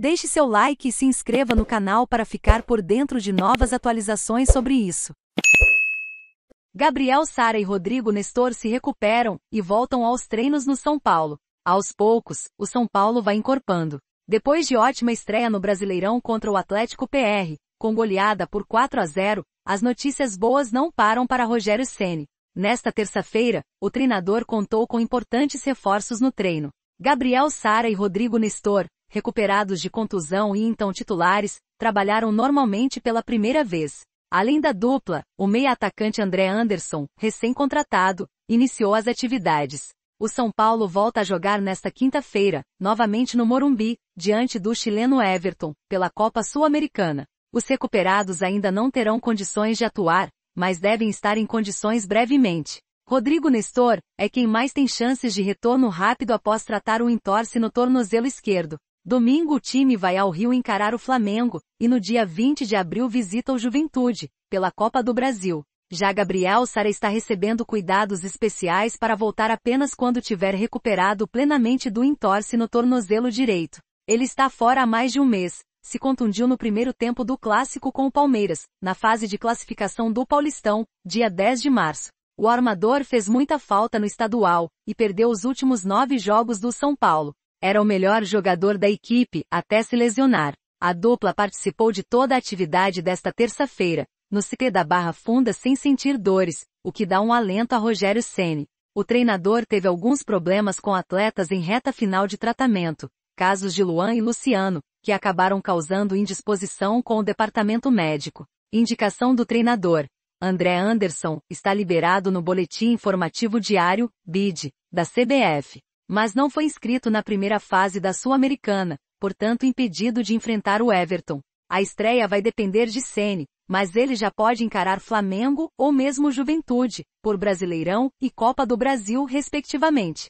Deixe seu like e se inscreva no canal para ficar por dentro de novas atualizações sobre isso. Gabriel Sara e Rodrigo Nestor se recuperam e voltam aos treinos no São Paulo. Aos poucos, o São Paulo vai encorpando. Depois de ótima estreia no Brasileirão contra o Atlético PR, com goleada por 4 a 0, as notícias boas não param para Rogério Ceni. Nesta terça-feira, o treinador contou com importantes reforços no treino. Gabriel Sara e Rodrigo Nestor, recuperados de contusão e então titulares, trabalharam normalmente pela primeira vez. Além da dupla, o meia-atacante André Anderson, recém-contratado, iniciou as atividades. O São Paulo volta a jogar nesta quinta-feira, novamente no Morumbi, diante do chileno Everton, pela Copa Sul-Americana. Os recuperados ainda não terão condições de atuar, mas devem estar em condições brevemente. Rodrigo Nestor é quem mais tem chances de retorno rápido após tratar um entorse no tornozelo esquerdo. Domingo o time vai ao Rio encarar o Flamengo, e no dia 20 de abril visita o Juventude, pela Copa do Brasil. Já Gabriel Sara está recebendo cuidados especiais para voltar apenas quando tiver recuperado plenamente do entorse no tornozelo direito. Ele está fora há mais de um mês, se contundiu no primeiro tempo do clássico com o Palmeiras, na fase de classificação do Paulistão, dia 10 de março. O armador fez muita falta no estadual, e perdeu os últimos nove jogos do São Paulo, era o melhor jogador da equipe, até se lesionar. A dupla participou de toda a atividade desta terça-feira, no CT da Barra Funda sem sentir dores, o que dá um alento a Rogério Ceni. O treinador teve alguns problemas com atletas em reta final de tratamento, casos de Luan e Luciano, que acabaram causando indisposição com o departamento médico. Indicação do treinador. André Anderson está liberado no boletim informativo diário, BID, da CBF mas não foi inscrito na primeira fase da Sul-Americana, portanto impedido de enfrentar o Everton. A estreia vai depender de Sene, mas ele já pode encarar Flamengo ou mesmo Juventude, por Brasileirão e Copa do Brasil, respectivamente.